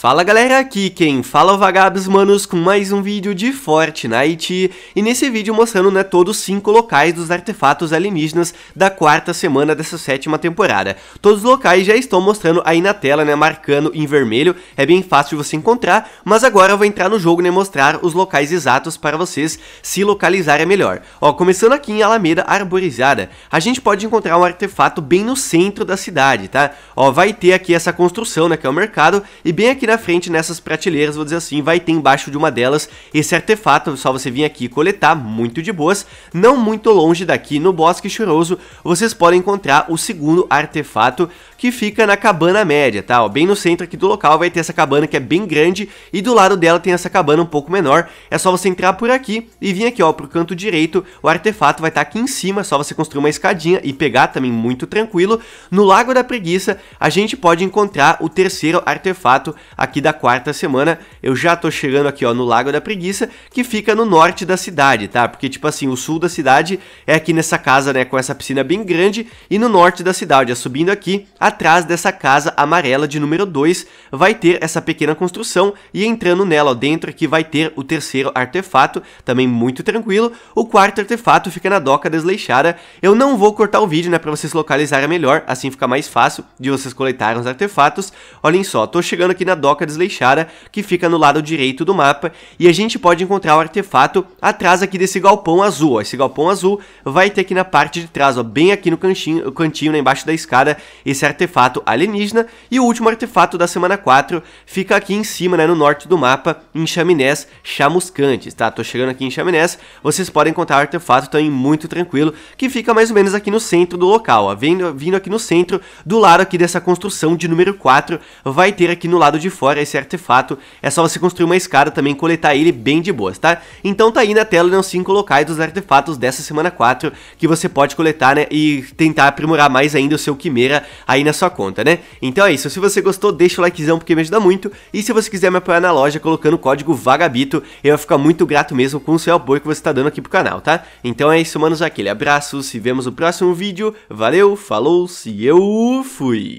Fala galera, aqui quem fala é o Vagabos Manos com mais um vídeo de Fortnite e nesse vídeo mostrando né, todos os 5 locais dos artefatos alienígenas da quarta semana dessa sétima temporada. Todos os locais já estão mostrando aí na tela, né, marcando em vermelho, é bem fácil de você encontrar, mas agora eu vou entrar no jogo e né, mostrar os locais exatos para vocês se localizarem melhor. Ó, começando aqui em Alameda Arborizada, a gente pode encontrar um artefato bem no centro da cidade, tá? Ó, vai ter aqui essa construção, né, que é o mercado, e bem aqui à frente nessas prateleiras, vou dizer assim, vai ter embaixo de uma delas esse artefato, é só você vir aqui coletar, muito de boas, não muito longe daqui no Bosque Choroso, vocês podem encontrar o segundo artefato que fica na Cabana Média, tá? Ó, bem no centro aqui do local vai ter essa cabana que é bem grande e do lado dela tem essa cabana um pouco menor, é só você entrar por aqui e vir aqui ó, pro canto direito, o artefato vai estar tá aqui em cima, é só você construir uma escadinha e pegar também muito tranquilo, no Lago da Preguiça a gente pode encontrar o terceiro artefato aqui da quarta semana. Eu já tô chegando aqui, ó, no Lago da Preguiça, que fica no norte da cidade, tá? Porque, tipo assim, o sul da cidade é aqui nessa casa, né, com essa piscina bem grande, e no norte da cidade, subindo aqui, atrás dessa casa amarela de número 2, vai ter essa pequena construção, e entrando nela, ó, dentro aqui vai ter o terceiro artefato, também muito tranquilo. O quarto artefato fica na doca desleixada. Eu não vou cortar o vídeo, né, pra vocês localizarem melhor, assim fica mais fácil de vocês coletarem os artefatos. Olhem só, tô chegando aqui na doca Doca Desleixada, que fica no lado direito do mapa, e a gente pode encontrar o artefato atrás aqui desse galpão azul, ó. Esse galpão azul vai ter aqui na parte de trás, ó, bem aqui no cantinho, cantinho né, embaixo da escada, esse artefato alienígena, e o último artefato da semana 4 fica aqui em cima, né, no norte do mapa, em Chaminés Chamuscantes, tá? Tô chegando aqui em Chaminés, vocês podem encontrar o artefato também muito tranquilo, que fica mais ou menos aqui no centro do local, ó, vindo, vindo aqui no centro, do lado aqui dessa construção de número 4, vai ter aqui no lado de fora esse artefato, é só você construir uma escada também e coletar ele bem de boas, tá? Então tá aí na tela né, os 5 locais dos artefatos dessa semana 4 que você pode coletar, né, e tentar aprimorar mais ainda o seu Quimera aí na sua conta, né? Então é isso, se você gostou, deixa o likezão porque me ajuda muito, e se você quiser me apoiar na loja colocando o código VAGABITO, eu vou ficar muito grato mesmo com o seu apoio que você tá dando aqui pro canal, tá? Então é isso, manos, aquele abraço, se vemos no próximo vídeo, valeu, falou, se eu fui!